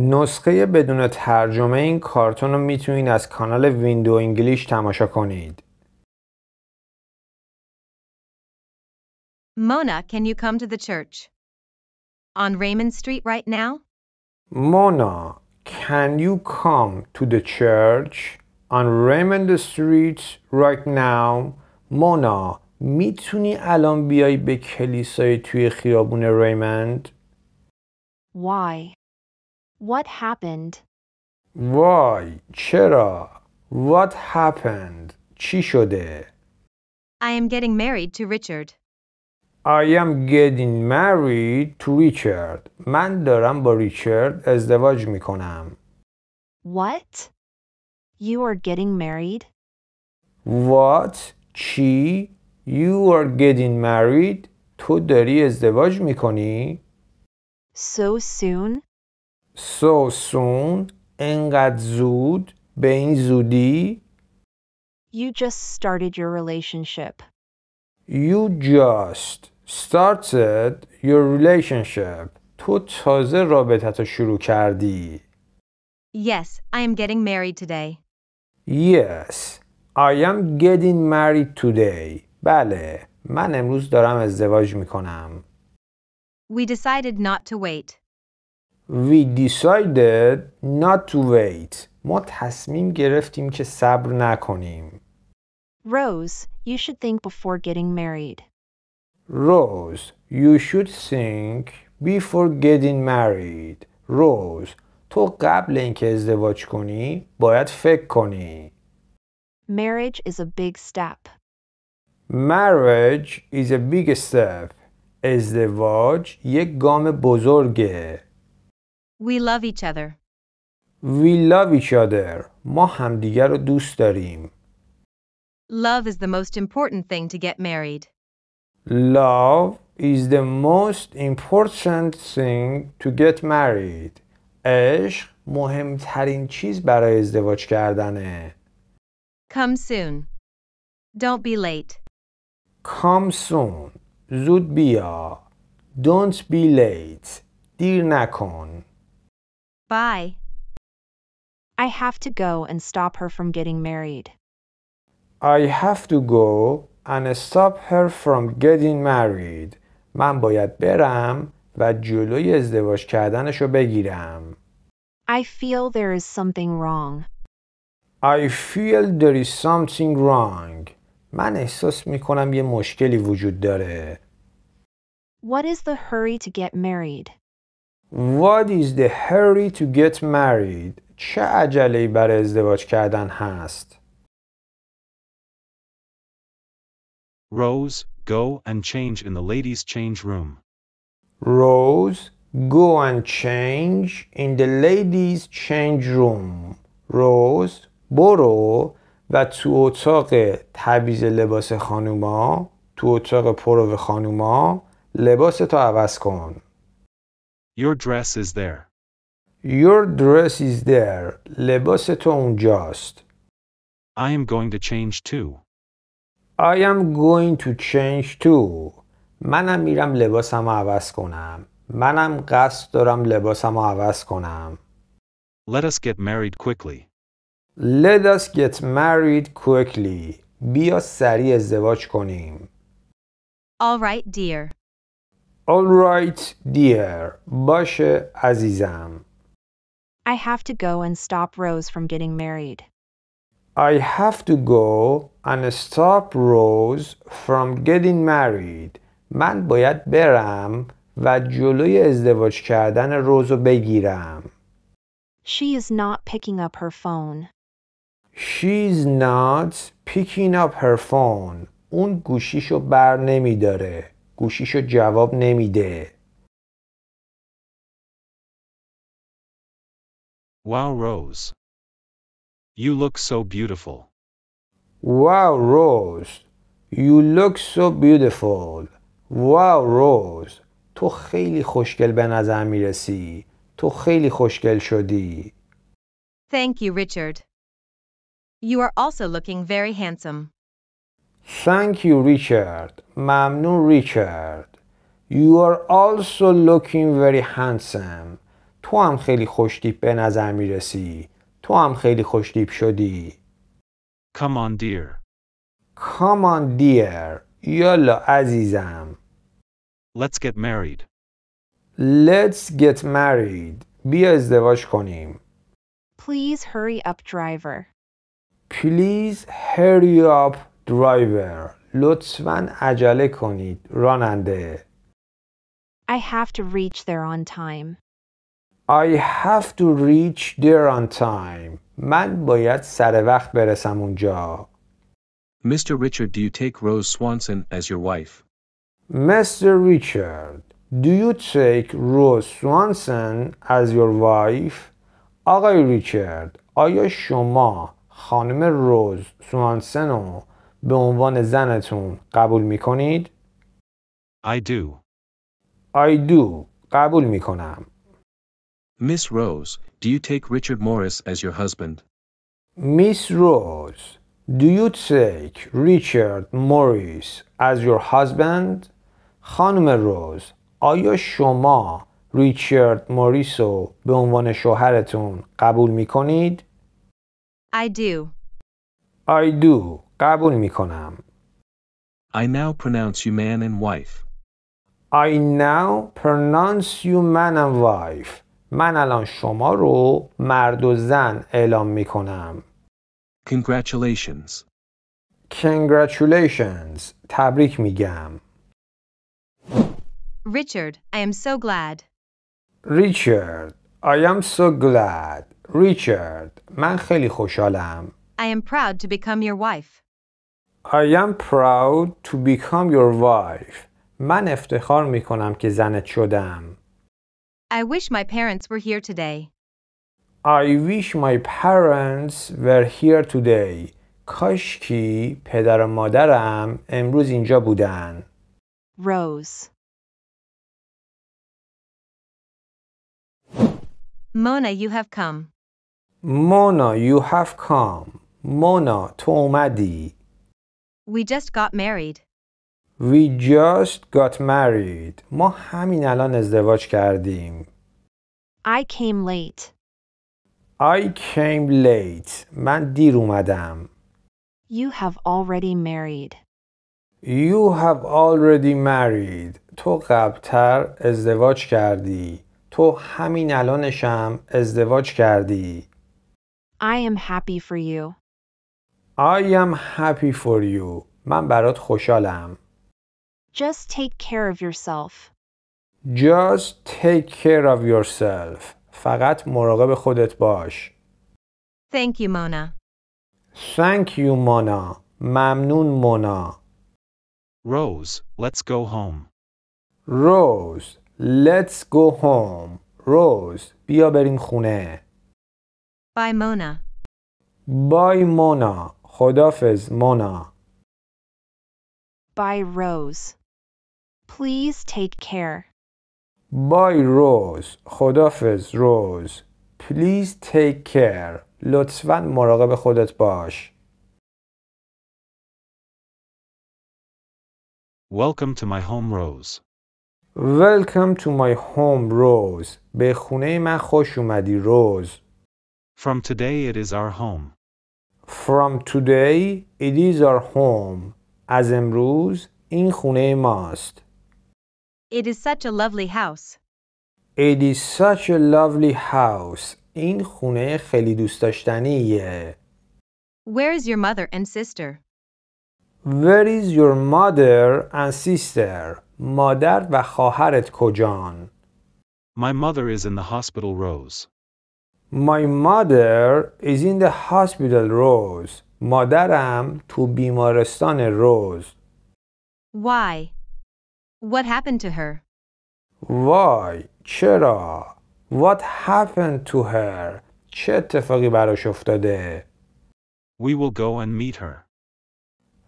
نسخه بدون ترجمه این کارتون رو میتونید از کانال ویندو انگلیش تماشا کنید. Mona, can you come to the church? On Raymond Street right now? Mona, can you come to the church on Raymond Street right now? Mona, میتونی الان بیای به کلیسای توی خیابون ریمند؟ Why? What happened? Why, چرا What happened چی شده I am getting married to Richard. I am getting married to Richard من دارم با ریچارد ازدواج می What? You are getting married? What چی You are getting married تو داری ازدواج می So soon? so soon انقدر benzudi. You just started your relationship. You just started your relationship. تو تازه رابطت شروع کردی. Yes, I am getting married today. Yes, I am getting married today. بله، من امروز دارم ازدواج می We decided not to wait. We decided not to wait. ما تصمیم گرفتیم که صبر نکنیم. Rose, you should think before getting married. Rose, you should think before getting married. Rose, تو قبل اینکه ازدواج کنی باید فکر کنی. Marriage is a big step. Marriage is a big step. ازدواج یک گام بزرگه. We love each other. We love each other. ما همدیگه رو دوست داریم. Love is the most important thing to get married. Love is the most important thing to get married. عشق مهمترین چیز برای ازدواج کردنه. Come soon. Don't be late. Come soon. زود بیا. Don't be late. دیر نکن. Bye. I have to go and stop her from getting married. I have to go and stop her from getting married. من باید برم و جلوی ازدواج کردنشو بگیرم. I feel there is something wrong. I feel there is something wrong. من احساس میکنم یه مشکلی وجود داره. What is the hurry to get married? What is the hurry to get married? چه عجله برای ازدواج کردن هست؟ Rose, go and change in the ladies' change room. Rose, go and change in the ladies' change room. Rose, برو و تو اتاق تبیز لباس خانوما تو اتاق پرو خانوما لباس تو عوض کن. Your dress is there. Your dress is there. لباس تو اونجاست. I am going to change too. I am going to change too. منم میرم لباسم عوض کنم. منم قصد دارم لباسم عوض کنم. Let us get married quickly. Let us get married quickly. بیا سریع ازدواج کنیم. All right, dear. Alright, dear. باشه عزیزم. I have to go and stop Rose from getting married. I have to go and stop Rose from getting married. من باید برم و جلوی ازدواج کردن روزو بگیرم. She is not picking up her phone. She's not picking up her phone. اون گوشیشو بر نمیداره. گوشیشو جواب نمیده Wow Rose You look so beautiful Wow Rose You look so beautiful Wow Rose تو خیلی خوشگل به نظر میرسی تو خیلی خوشگل شدی Thank you Richard You are also looking very handsome Thank you, Richard. ممنون, ریچارد. You are also looking very handsome. تو هم خیلی خوشتیپ به نظر میرسی. تو هم خیلی خوشتیپ شدی. Come on, dear. Come on, dear. یالا عزیزم. Let's get married. Let's get married. بیا ازدواج کنیم. Please hurry up, driver. Please hurry up, driver لطفاً عجله کنید راننده I have to reach there on time. I have to reach there on time. من باید سر وقت برسم اونجا. Mr. Richard, do you take Rose Swanson as your wife? Mr. Richard, do you take Rose Swanson as your wife? آقای ریچارد، آیا شما خانم روز سوانسن رو به عنوان زنتون قبول میکنید؟ I do. I do. قبول میکنم. Miss Rose, do you take Richard Morris as your husband? Miss Rose, do you take Richard Morris as your husband? خانم روز، آیا شما ریچارد موریس رو به عنوان شوهرتون قبول میکنید؟ I do. I do قبول می کنم I now pronounce you man and wife I now pronounce you man and wife من الان شما رو مرد و زن اعلام می کنم Congratulations Congratulations تبریک میگم Richard, I am so glad. Richard, I am so glad. Richard, من خیلی خوشحالم. I am proud to become your wife. I am proud to become your wife. من افتخار می کنم که زنت شدم. I wish my parents were here today. I wish my parents were here today. کاشکی پدر و مادرم امروز اینجا بودن. Rose Mona, you have come. Mona, you have come. مونا تو اومدی We just got married. We just got married. ما همین الان ازدواج کردیم. I came late. I came late. من دیر اومدم. You have already married. You have already married. تو قبلتر ازدواج کردی. تو همین الانشم ازدواج کردی. I am happy for you. I am happy for you. من برات خوشحالم. Just take care of yourself. Just take care of yourself. فقط مراقب خودت باش. Thank you, Mona. Thank you, Mona. ممنون مونا. Rose, let's go home. Rose, let's go home. Rose, بیا بریم خونه. Bye, Mona. Bye, Mona. خدافز مونا by Rose. Please take care. by Rose خدافز Rose Please take care لطفا مراقب خودت باش Welcome to my home, Rose. Welcome to my home, Rose. به خونه من خوش اومدی, Rose. From today, it is our home. From today it is our home. از امروز این خونه ماست. It is such a lovely house. It is such a lovely house. این خونه خیلی دوست داشتنیه. Where is your mother and sister? Where is your mother and sister? مادر و خواهرت کجان؟ My mother is in the hospital, Rose. My mother is in the hospital rose. مادرم تو بیمارستان روز. Why? What happened to her? Why? چرا? What happened to her? چه اتفاقی براش افتاده؟ We will go and meet her.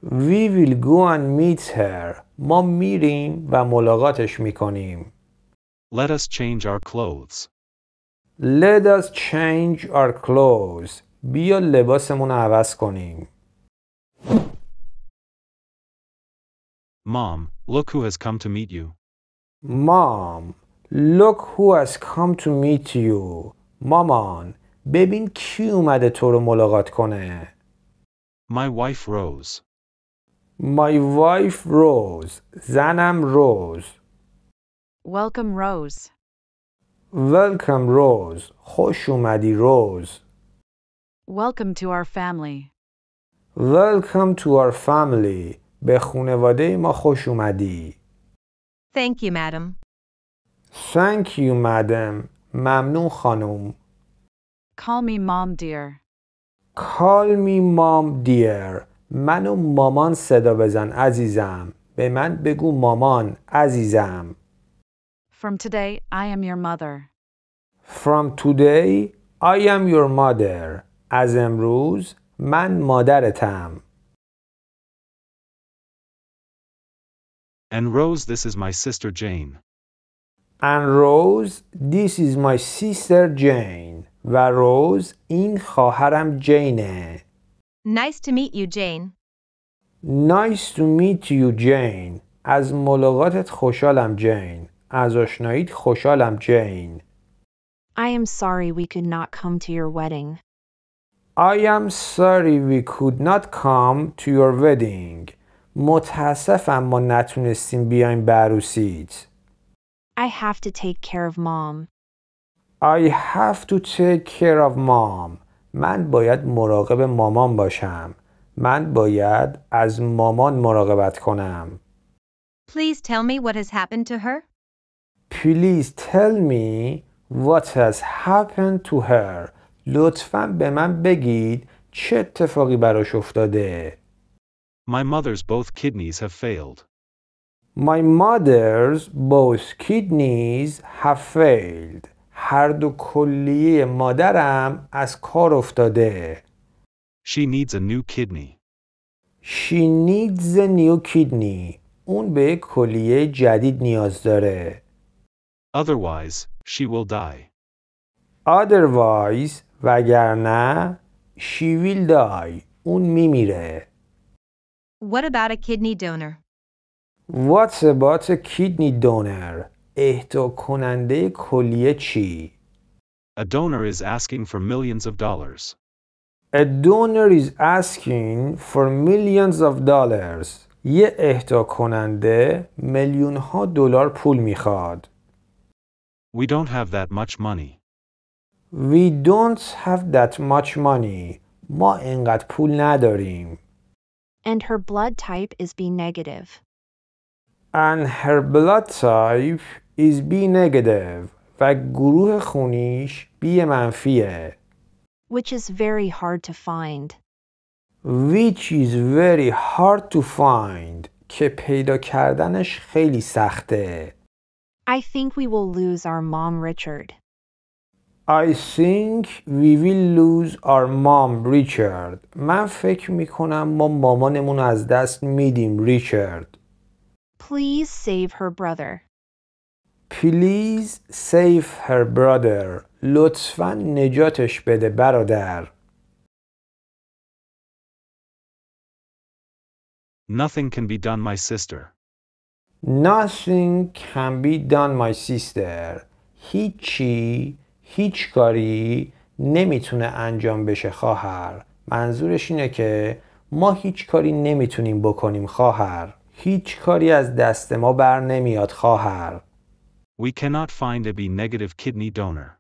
We will go and meet her. ما میریم و ملاقاتش میکنیم. Let us change our clothes. Let us change our clothes. بیا لباسمون عوض کنیم. Mom, look who has come to meet you. Mom, look who has come to meet you. مامان، ببین کی اومده تو رو ملاقات کنه. My wife Rose. My wife Rose. زنم Rose. Welcome Rose. Welcome Rose خوش اومدی Rose Welcome to our family Welcome to our family به خانواده ما خوش اومدی Thank you madam Thank you madam ممنون خانم Call me mom dear Call me mom dear منو مامان صدا بزن عزیزم به من بگو مامان عزیزم From today, I am your mother. From today, I am your mother. از امروز من مادرتم. And Rose, this is my sister Jane. And Rose, this is my sister Jane. و Rose, این خواهرم جینه. Nice to meet you, Jane. Nice to meet you, Jane. از ملاقاتت خوشحالم, Jane. از آشنایید خوشحالم جین. I am sorry we could not come to your wedding. I am sorry we could not come to your wedding. متاسفم ما نتونستیم بیایم به عروسیت. I have to take care of mom. I have to take care of mom. من باید مراقب مامان باشم. من باید از مامان مراقبت کنم. Please tell me what has happened to her. Please tell me what has happened to her. لطفا به من بگید چه اتفاقی براش افتاده. My mother's both kidneys have failed. My mother's both kidneys have failed. هر دو کلیه مادرم از کار افتاده. She needs a new kidney. She needs a new kidney. اون به کلیه جدید نیاز داره. Otherwise, she will die. Otherwise, وگرنه, she will die. Un میمیره. What about a kidney donor? What's about a kidney donor? اهدا کننده کلیه چی؟ A donor is asking for millions of dollars. A donor is asking for millions of dollars. یه اهدا کننده میلیون ها دلار پول میخواد. We don't have that much money. We don't have that much money. ما اینقدر پول نداریم. And her blood type is B negative. And her blood type is B negative. و گروه خونیش B منفیه. Which is very hard to find. Which is very hard to find. که پیدا کردنش خیلی سخته. I think we will lose our mom, Richard. I think we will lose our mom, Richard. من فکر می کنم ما مامانمون از دست میدیم, Richard. Please save her brother. Please save her brother. لطفا نجاتش بده برادر. Nothing can be done, my sister. Nothing can be done my sister هیچی هیچ کاری نمیتونه انجام بشه خواهر منظورش اینه که ما هیچ کاری نمیتونیم بکنیم خواهر هیچ کاری از دست ما بر نمیاد خواهر We cannot find a B negative kidney donor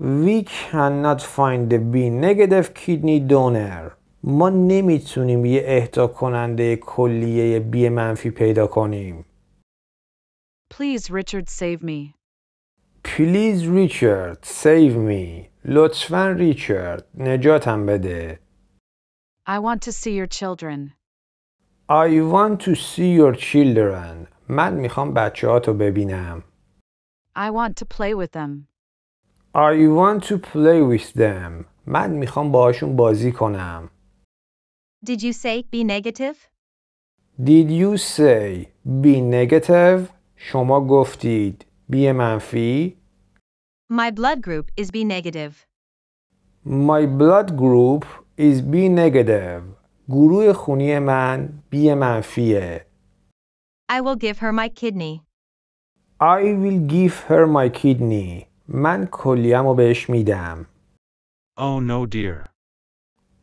We cannot find a B negative kidney donor ما نمیتونیم یه اهدا کننده کلیه بی منفی پیدا کنیم. Please Richard save me. Please Richard save me. لطفا ریچارد نجاتم بده. I want to see your children. I want to see your children. من میخوام بچه هاتو ببینم. I want to play with them. I want to play with them. من میخوام باهاشون بازی کنم. Did you say be negative? Did you say be negative? شما گفتید بی منفی. My blood group is B negative. My blood group is B negative. گروه خونی من B منفیه. I will give her my kidney. I will give her my kidney. من کلیه‌مو بهش میدم. Oh no dear.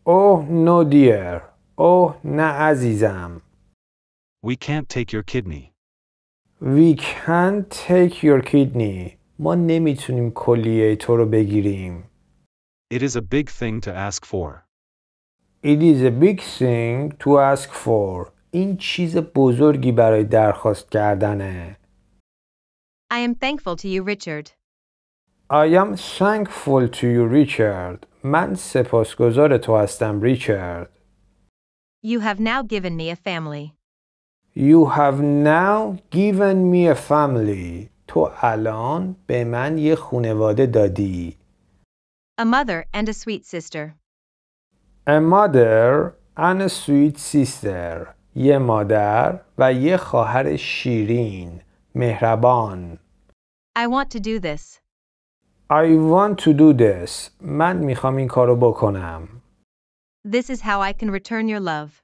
Oh no dear. Oh na azizam. We can't take your kidney. We can't take your kidney. ما نمیتونیم کلیه تو رو بگیریم. It is a big thing to ask for. It is a big thing to ask for. این چیز بزرگی برای درخواست کردنه. I am thankful to you, Richard. I am thankful to you, Richard. من سپاسگزار تو هستم ریچارد. You have now given me a family. You have now given me a family. تو الان به من یه خونواده دادی. A mother and a sweet sister. A mother and a sweet sister. یه مادر و یه خواهر شیرین، مهربان. I want to do this. I want to do this. من میخوام این کارو بکنم. This is how I can return your love.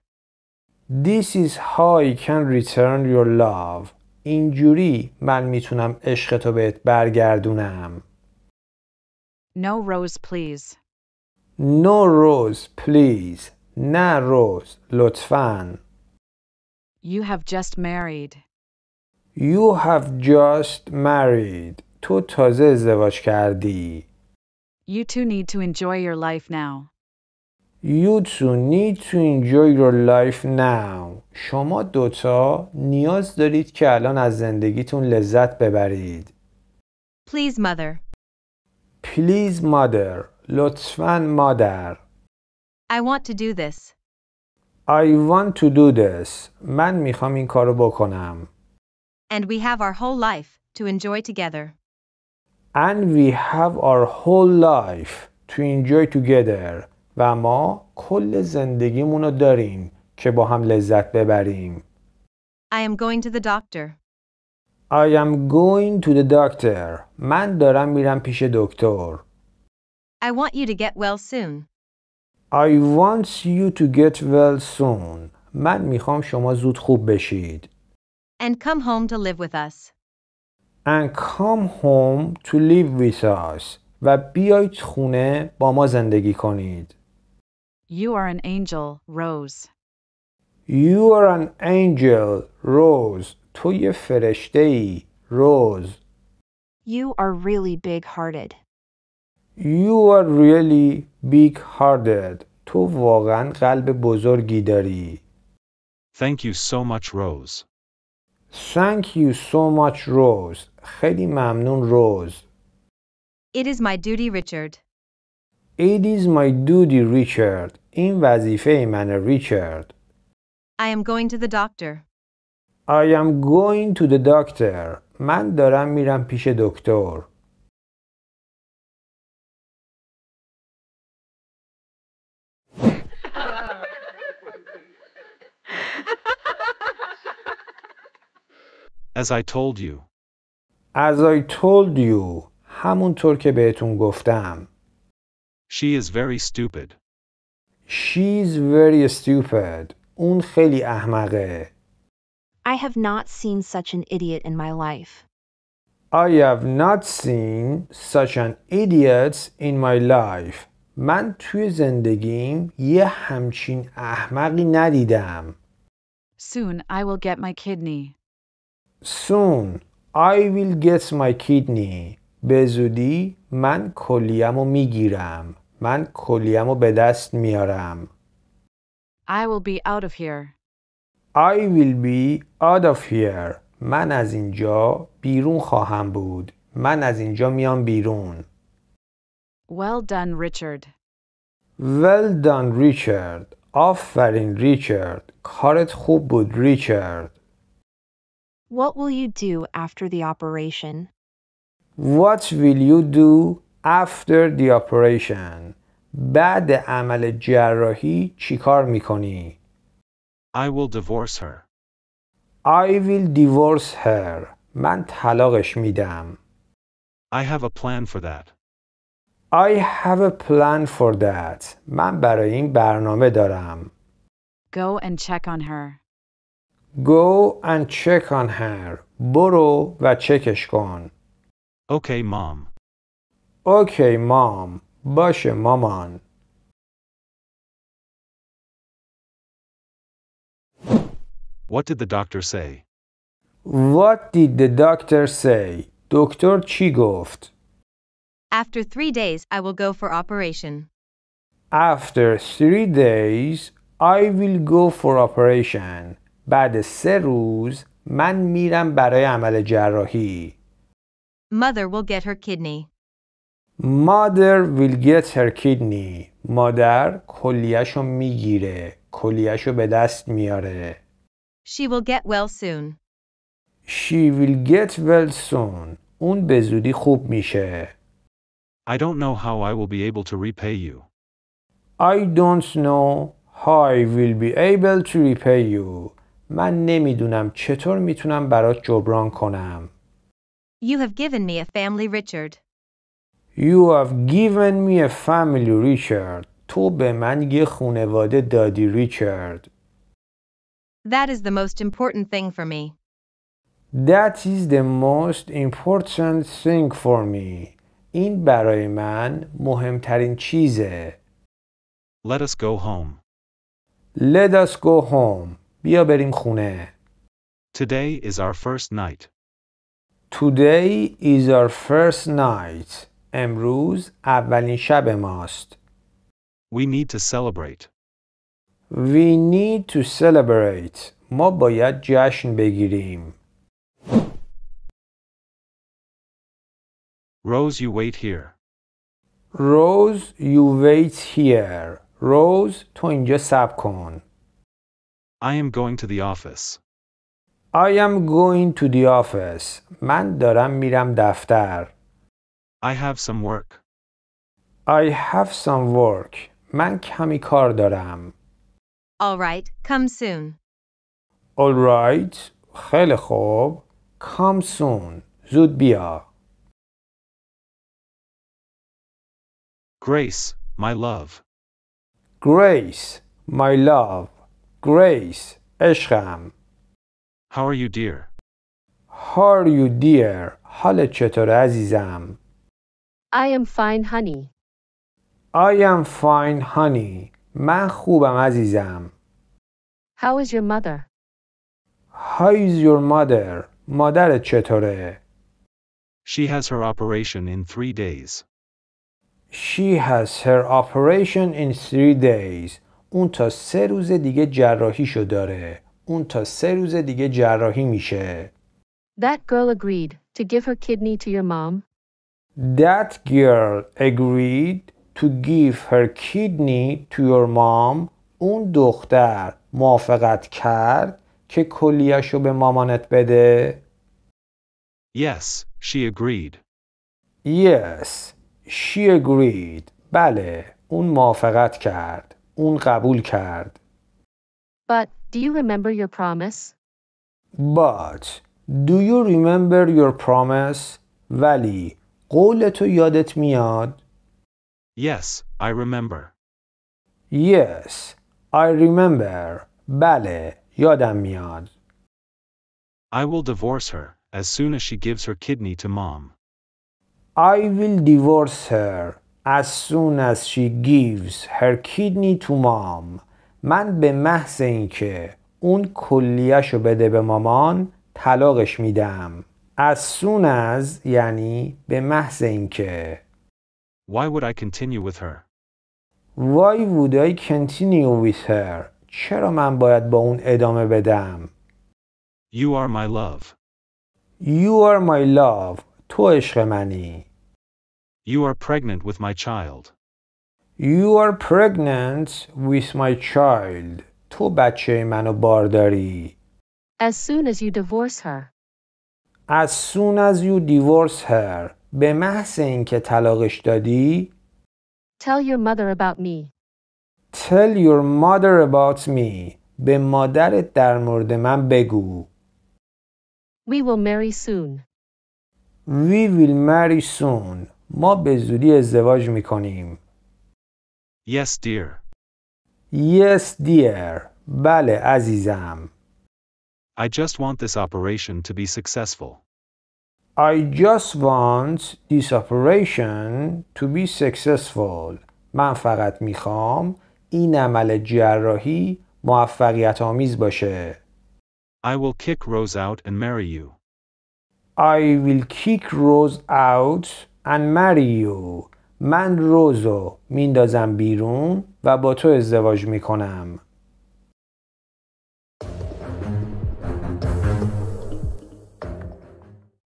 This is how I can return your love. اینجوری من میتونم عشق تو بهت برگردونم. No rose, please. No rose, please. نه روز، لطفاً. You have just married. You have just married. تو تازه ازدواج کردی. You two need to enjoy your life now. You two need to enjoy your life now. شما دوتا نیاز دارید که الان از زندگیتون لذت ببرید. Please mother. Please mother. لطفاً مادر. I want to do this. I want to do this. من میخوام این کارو بکنم. And we have our whole life to enjoy together and we have our whole life to enjoy together و ما کل زندگیمونو داریم که با هم لذت ببریم I am going to the doctor I am going to the doctor من دارم میرم پیش دکتر I want you to get well soon I want you to get well soon من میخوام شما زود خوب بشید And come home to live with us and come home to live with us و بیایید خونه با ما زندگی کنید. You are an angel, Rose. You are an angel, Rose. تو یه فرشته ای, Rose. You are really big-hearted. You are really big-hearted. تو واقعا قلب بزرگی داری. Thank you so much, Rose. Thank you so much, Rose. خیلی ممنون, Rose. It is my duty, Richard. It is my duty, Richard. این وظیفه من، Richard. I am going to the doctor. I am going to the doctor. من دارم میرم پیش دکتر. As I told you. As I told you. همونطور که بهتون گفتم. She is very stupid. She's very stupid. اون خیلی احمقه. I have not seen such an idiot in my life. I have not seen such an idiot in my life. من توی زندگیم یه همچین احمقی ندیدم. Soon I will get my kidney. Soon I will get my kidney. به زودی من می میگیرم. من کلیمو به دست میارم. I will be out of here. I will be out of here. من از اینجا بیرون خواهم بود. من از اینجا میام بیرون. Well done, Richard. Well done, Richard. آفرین ریچارد. کارت خوب بود ریچارد. What will you do after the operation? What will you do after the operation? بعد عمل جراحی چیکار میکنی؟ I will divorce her. I will divorce her. من طلاقش میدم. I have a plan for that. I have a plan for that. من برای این برنامه دارم. Go and check on her. Go and check on her. برو و چکش کن. Okay, mom. Okay, mom. باشه مامان. What did the doctor say? What did the doctor say? دکتر چی گفت؟ After three days, I will go for operation. After three days, I will go for operation. بعد سه روز من میرم برای عمل جراحی. Mother will get her kidney. Mother will get her kidney. مادر کلیهشو میگیره. کلیهشو به دست میاره. She will get well soon. She will get well soon. اون به زودی خوب میشه. I don't know how I will be able to repay you. I don't know how I will be able to repay you. من نمیدونم چطور میتونم برات جبران کنم. You have given me a family, Richard. You have given me a family, Richard. تو به من یه خانواده دادی، ریچارد. That is the most important thing for me. That is the most important thing for me. این برای من مهمترین چیزه. Let us go home. Let us go home. بیا بریم خونه. Today is our first night. Today is our first night. امروز اولین شب ماست. We need to celebrate. We need to celebrate. ما باید جشن بگیریم. Rose, you wait here. Rose, you wait here. Rose, تو اینجا صبر کن. I am going to the office. I am going to the office. من دارم میرم دفتر. I have some work. I have some work. من کمی کار دارم. All right, come soon. All right. خیلی خوب. Come soon. زود بیا. Grace, my love. Grace, my love. Grace عشقم How are you dear? How are you dear? حالت چطور عزیزم؟ I am fine honey. I am fine honey. من خوبم عزیزم. How is your mother? How is your mother? مادرت چطوره؟ She has her operation in three days. She has her operation in three days. اون تا سه روز دیگه جراحیشو داره اون تا سه روز دیگه جراحی میشه That girl agreed to give her kidney to your mom. That girl agreed to give her kidney to your mom. اون دختر موافقت کرد که کلیهشو به مامانت بده. Yes, she agreed. Yes, she agreed. بله، اون موافقت کرد. اون قبول کرد. But do you remember your promise? But do you remember your promise? ولی قول تو یادت میاد؟ Yes, I remember. Yes, I remember. بله، یادم میاد. I will divorce her as soon as she gives her kidney to mom. I will divorce her As soon as she gives her kidney to mom من به محض اینکه اون کلیهشو بده به مامان طلاقش میدم As soon as یعنی به محض اینکه Why would I continue with her? Why would I continue with her? چرا من باید با اون ادامه بدم؟ You are my love. You are my love. تو عشق منی. You are pregnant with my child. You are pregnant with my child. تو بچه منو As soon as you divorce her. As soon as you divorce her. به محض اینکه طلاقش دادی. Tell your mother about me. Tell your mother about me. به مادرت در مورد من بگو. We will marry soon. We will marry soon. ما به زودی ازدواج میکنیم Yes dear Yes dear بله عزیزم I just want this operation to be successful I just want this operation to be successful. من فقط میخوام این عمل جراحی موفقیت آمیز باشه. I will kick Rose out and marry you. I will kick Rose out مریو، من روزو میندازم بیرون و با تو ازدواج میکنم